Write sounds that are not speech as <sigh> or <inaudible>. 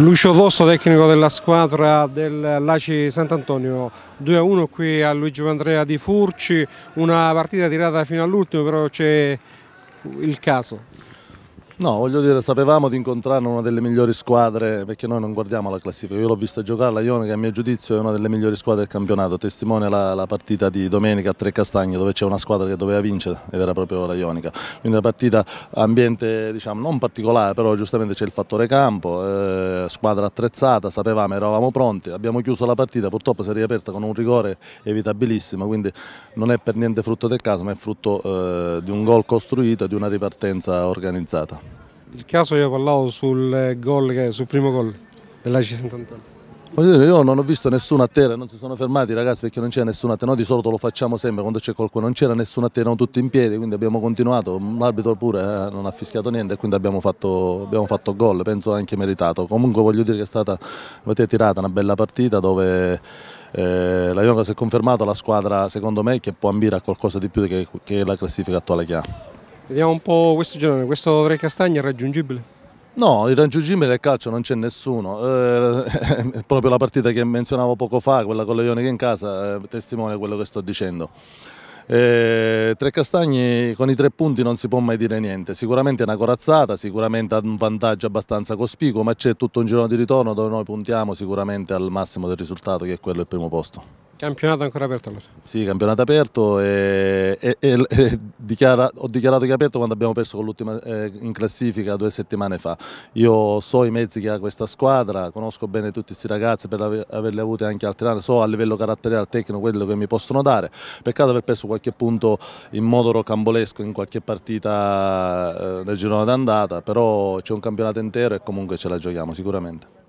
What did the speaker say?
Lucio Dosto, tecnico della squadra dell'Aci Sant'Antonio, 2-1 qui a Luigi Vandrea di Furci, una partita tirata fino all'ultimo però c'è il caso. No, voglio dire, sapevamo di incontrare una delle migliori squadre, perché noi non guardiamo la classifica, io l'ho vista giocare la Ione che a mio giudizio è una delle migliori squadre del campionato, testimone la, la partita di domenica a Tre Castagne dove c'è una squadra che doveva vincere ed era proprio la Ionica, quindi una partita ambiente diciamo, non particolare, però giustamente c'è il fattore campo, eh, squadra attrezzata, sapevamo, eravamo pronti, abbiamo chiuso la partita, purtroppo si è riaperta con un rigore evitabilissimo, quindi non è per niente frutto del caso, ma è frutto eh, di un gol costruito e di una ripartenza organizzata. Il caso io parlavo sul, eh, gol, sul primo gol della C. Sant'Antonio. Voglio dire, io non ho visto nessuno a terra, non si sono fermati ragazzi perché non c'era nessuno a terra, noi di solito lo facciamo sempre quando c'è qualcuno, non c'era nessuno a terra, erano tutti in piedi, quindi abbiamo continuato, l'arbitro pure eh, non ha fischiato niente e quindi abbiamo fatto, abbiamo fatto gol, penso anche meritato. Comunque voglio dire che è stata è tirata una bella partita dove eh, la Ionca si è confermata la squadra secondo me che può ambire a qualcosa di più che, che la classifica attuale che ha. Vediamo un po' questo girone, questo Re Castagna è raggiungibile? No, irraggiungibile è calcio, non c'è nessuno. Eh, <laughs> proprio la partita che menzionavo poco fa, quella con Leone che in casa, eh, testimone quello che sto dicendo. Eh, tre castagni con i tre punti non si può mai dire niente, sicuramente è una corazzata, sicuramente ha un vantaggio abbastanza cospicuo, ma c'è tutto un girone di ritorno dove noi puntiamo sicuramente al massimo del risultato che è quello del primo posto. Campionato ancora aperto allora? Sì, campionato aperto e, e, e dichiara, ho dichiarato che è aperto quando abbiamo perso con l'ultima eh, in classifica due settimane fa. Io so i mezzi che ha questa squadra, conosco bene tutti questi ragazzi per averli avuti anche altri anni, so a livello caratteriale, tecnico quello che mi possono dare. Peccato aver perso qualche punto in modo rocambolesco in qualche partita eh, nel girone d'andata, però c'è un campionato intero e comunque ce la giochiamo sicuramente.